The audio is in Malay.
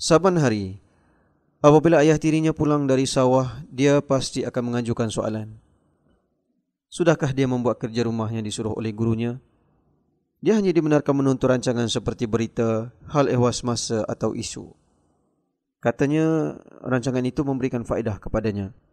Saban hari, apabila ayah tirinya pulang dari sawah, dia pasti akan mengajukan soalan. Sudahkah dia membuat kerja rumah yang disuruh oleh gurunya? Dia hanya dibenarkan menonton rancangan seperti berita, hal ehwas masa atau isu. Katanya rancangan itu memberikan faedah kepadanya.